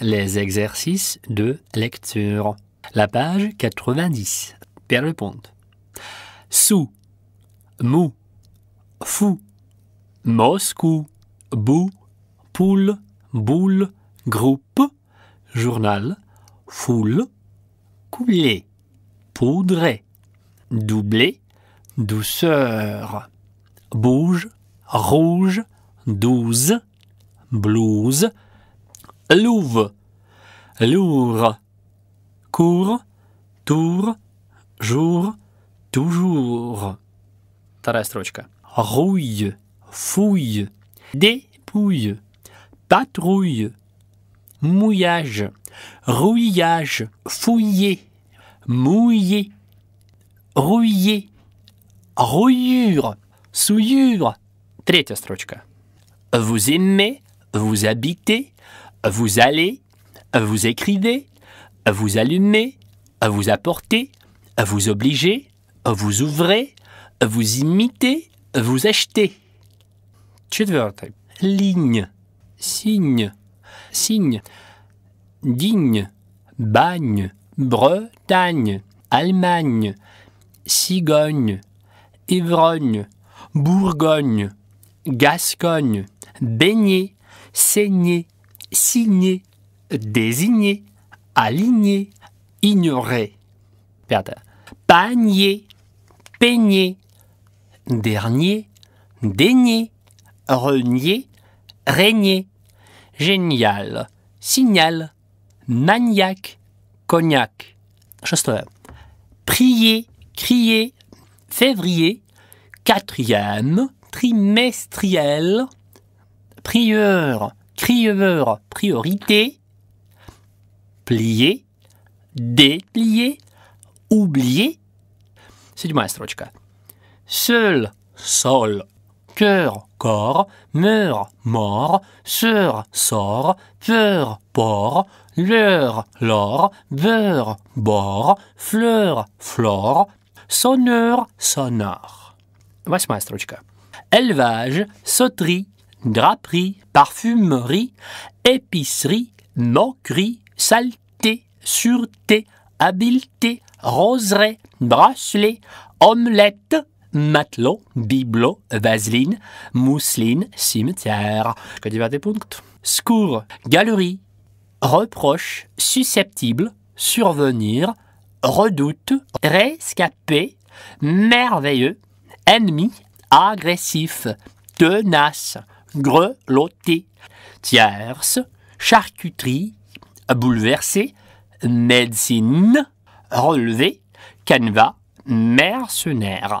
les exercices de lecture. La page 90. Pierre Ponte. Sous, mou, fou, Moscou, bou, poule, boule, groupe, journal, foule, couler, poudrer, Doublé, douceur, bouge, rouge, douze, blouse, Louvre, lourd, cour, tour, jour, toujours. Вторая Rouille, fouille, dépouille, patrouille, mouillage, rouillage, fouiller, mouiller, rouiller, rouillure, souillure. Третья строчка. Vous aimez, vous habitez, vous allez, vous écrivez, vous allumez, vous apportez, vous obligez, vous ouvrez, vous imitez, vous achetez. Ligne, signe, signe, digne, bagne, Bretagne, Allemagne, Cigogne, Évrogne, Bourgogne, Gascogne, baigné, Saigner, signer, désigner, aligner, ignorer. Perdre. Panier, peigner, dernier, dénier, renier, régner. Génial, signal, maniaque, cognac. chasteur. Prier, crier, février, quatrième, trimestriel, prieur, prieur, priorité, plier, délier oublier. Septième chica Seul, sol, cœur, corps, meurt, mort, sœur, sort, peur, port, leur l'or, beurre, bord, fleur, flore, sonneur, sonore. Восьмая chica Élevage, sauterie, draperie, parfumerie, épicerie, moquerie, saleté, sûreté, habileté, roseraie, bracelet, omelette, matelot, bibelot, vaseline, mousseline, cimetière. Que des galerie, reproche, susceptible, survenir, redoute, rescapé, merveilleux, ennemi, agressif, tenace, grelotter. Tierce, charcuterie, bouleversé »,« médecine, relevé »,« canevas, mercenaire.